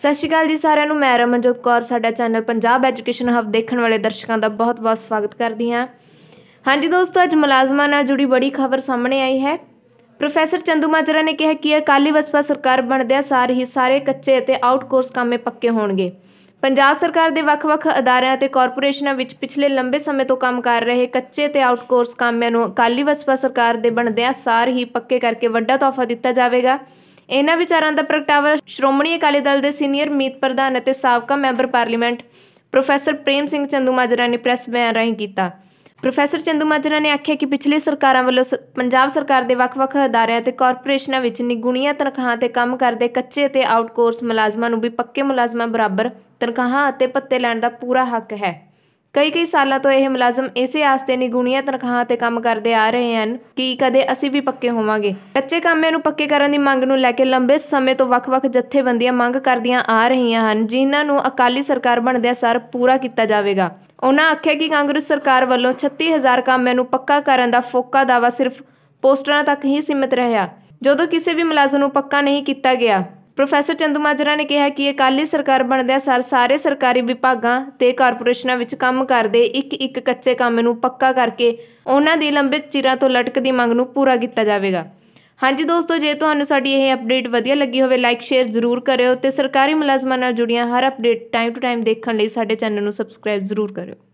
ਸਤਿ ਸ਼੍ਰੀ ਅਕਾਲ ਜੀ ਸਾਰਿਆਂ ਨੂੰ ਮੈਂ ਰਮਨਜੋਤ ਕੌਰ ਸਾਡਾ ਚੈਨਲ ਪੰਜਾਬ ਐਜੂਕੇਸ਼ਨ ਹਬ ਦੇਖਣ ਵਾਲੇ ਦਰਸ਼ਕਾਂ ਦਾ ਬਹੁਤ-ਬਹੁਤ ਸਵਾਗਤ ਕਰਦੀ ਹਾਂ ਹਾਂਜੀ ਦੋਸਤੋ ਅੱਜ ਮੁਲਾਜ਼ਮਾਂ ਨਾਲ ਜੁੜੀ ਬੜੀ ਖਬਰ ਸਾਹਮਣੇ ਆਈ ਹੈ ਪ੍ਰੋਫੈਸਰ ਚੰਦੂ ਮਾਜਰਾ ਨੇ ਕਿਹਾ ਕਿ ਅਕਾਲੀ ਵਸਪਾ ਸਰਕਾਰ ਬਣਦਿਆਂ ਸਾਰ ਹੀ ਸਾਰੇ ਕੱਚੇ ਅਤੇ ਆਊਟਕੋਰਸ ਕੰਮੇ ਪੱਕੇ ਹੋਣਗੇ ਪੰਜਾਬ ਸਰਕਾਰ ਦੇ ਵੱਖ-ਵੱਖ ਅਦਾਰਿਆਂ ਅਤੇ ਕਾਰਪੋਰੇਸ਼ਨਾਂ ਵਿੱਚ ਪਿਛਲੇ ਲੰਬੇ ਸਮੇਂ ਤੋਂ ਕੰਮ ਕਰ ਰਹੇ ਕੱਚੇ ਤੇ ਆਊਟਕੋਰਸ ਕੰਮਿਆਂ ਕਾਮਿਆਂ ਨੂੰ ਅਕਾਲੀ ਵਸਪਾ ਸਰਕਾਰ ਦੇ ਬਣਦਿਆਂ ਸਾਰ ਹੀ ਪੱਕੇ ਕਰਕੇ ਵੱਡਾ ਤੋਹਫਾ ਦਿੱਤਾ ਜਾਵੇਗਾ ਇਹਨਾਂ ਵਿਚਾਰਾਂ ਦਾ ਪ੍ਰਗਟਾਵਾ ਸ਼੍ਰੋਮਣੀ ਅਕਾਲੀ ਦਲ ਦੇ ਸੀਨੀਅਰ ਮੀਤ ਪ੍ਰਧਾਨ ਅਤੇ ਸਾਬਕਾ member parliament professor Prem Singh Chandumajra ਨੇ ਪ੍ਰੈਸ ਬਿਆਨ ਰਾਹੀਂ ਕੀਤਾ ਪ੍ਰੋਫੈਸਰ ਚੰਦੂਮਾਜਰਾ ਨੇ ਆਖਿਆ ਕਿ ਪਿਛਲੇ ਸਰਕਾਰਾਂ ਵੱਲੋਂ ਪੰਜਾਬ ਸਰਕਾਰ ਦੇ ਵੱਖ-ਵੱਖ ਅਦਾਰਿਆਂ ਤੇ ਕਾਰਪੋਰੇਸ਼ਨਾਂ ਵਿੱਚ ਨਿਗੁਣੀਆਂ ਤਨਖਾਹਾਂ ਤੇ ਕੰਮ ਕਰਦੇ ਕੱਚੇ ਤੇ ਆਊਟਕੋਰਸ ਮੁਲਾਜ਼ਮਾਂ ਨੂੰ ਵੀ ਪੱਕੇ ਮੁਲਾਜ਼ਮਾਂ ਬਰਾਬਰ ਤਨਖਾਹਾਂ ਅਤੇ ਭੱਤੇ ਲੈਣ ਦਾ ਪੂਰਾ ਹੱਕ ਹੈ ਕਈ ਕਈ ਸਾਲਾਂ ਤੋਂ ਇਹ ਮੁਲਾਜ਼ਮ ਇਸੇ ਆਸ ਤੇ ਤਨਖਾਹਾਂ ਤੇ ਕੰਮ ਕਰਦੇ ਆ ਰਹੇ ਹਨ ਕਿ ਕਦੇ ਅਸੀਂ ਵੀ ਪੱਕੇ ਹੋਵਾਂਗੇ ਕੱਚੇ ਕਾਮਿਆਂ ਨੂੰ ਪੱਕੇ ਕਰਨ ਦੀ ਮੰਗ ਨੂੰ ਲੈ ਕੇ ਲੰਬੇ ਸਮੇਂ ਤੋਂ ਵੱਖ-ਵੱਖ ਜਥੇਬੰਦੀਆਂ ਮੰਗ ਕਰਦੀਆਂ ਆ ਰਹੀਆਂ ਹਨ ਜਿਨ੍ਹਾਂ ਨੂੰ ਅਕਾਲੀ ਸਰਕਾਰ ਬਣਦੇ ਸਰ ਪੂਰਾ ਕੀਤਾ ਜਾਵੇਗਾ ਉਹਨਾਂ ਆਖਿਆ ਕਿ ਕਾਂਗਰਸ ਸਰਕਾਰ ਵੱਲੋਂ 36000 ਕਾਮਿਆਂ ਨੂੰ ਪੱਕਾ ਕਰਨ ਦਾ ਫੋਕਾ ਦਾਵਾ ਸਿਰਫ ਪੋਸਟਰਾਂ ਤੱਕ ਹੀ ਸੀਮਿਤ ਰਿਹਾ ਜਦੋਂ ਕਿਸੇ ਵੀ ਮੁਲਾਜ਼ਮ ਨੂੰ ਪੱਕਾ ਨਹੀਂ ਕੀਤਾ ਗਿਆ ਪ੍ਰੋਫੈਸਰ ਚੰਦੂਮਾਜਰਾ ਨੇ ਕਿਹਾ ਕਿ ਅਕਾਲੀ ਸਰਕਾਰ ਬਣਦਿਆਂ ਸਾਰ ਸਾਰੇ ਸਰਕਾਰੀ ਵਿਭਾਗਾਂ ਤੇ ਕਾਰਪੋਰੇਸ਼ਨਾਂ ਵਿੱਚ ਕੰਮ ਕਰਦੇ ਇੱਕ ਇੱਕ ਕੱਚੇ ਕੰਮ ਨੂੰ ਪੱਕਾ ਕਰਕੇ ਉਹਨਾਂ ਦੀ ਲੰਬੇ ਚਿਰਾਂ ਤੋਂ ਲਟਕਦੀ ਮੰਗ ਨੂੰ ਪੂਰਾ ਕੀਤਾ ਜਾਵੇਗਾ ਹਾਂਜੀ ਦੋਸਤੋ ਜੇ ਤੁਹਾਨੂੰ ਸਾਡੀ ਇਹ ਅਪਡੇਟ ਵਧੀਆ ਲੱਗੀ ਹੋਵੇ ਲਾਈਕ ਸ਼ੇਅਰ ਜ਼ਰੂਰ ਕਰਿਓ ਤੇ ਸਰਕਾਰੀ ਮੁਲਾਜ਼ਮਾਂ ਨਾਲ ਜੁੜੀਆਂ ਹਰ ਅਪਡੇਟ ਟਾਈਮ ਟੂ ਟਾਈਮ ਦੇਖਣ ਲਈ ਸਾਡੇ ਚੈਨਲ ਨੂੰ ਸਬਸਕ੍ਰਾਈਬ ਜ਼ਰੂਰ ਕਰਿਓ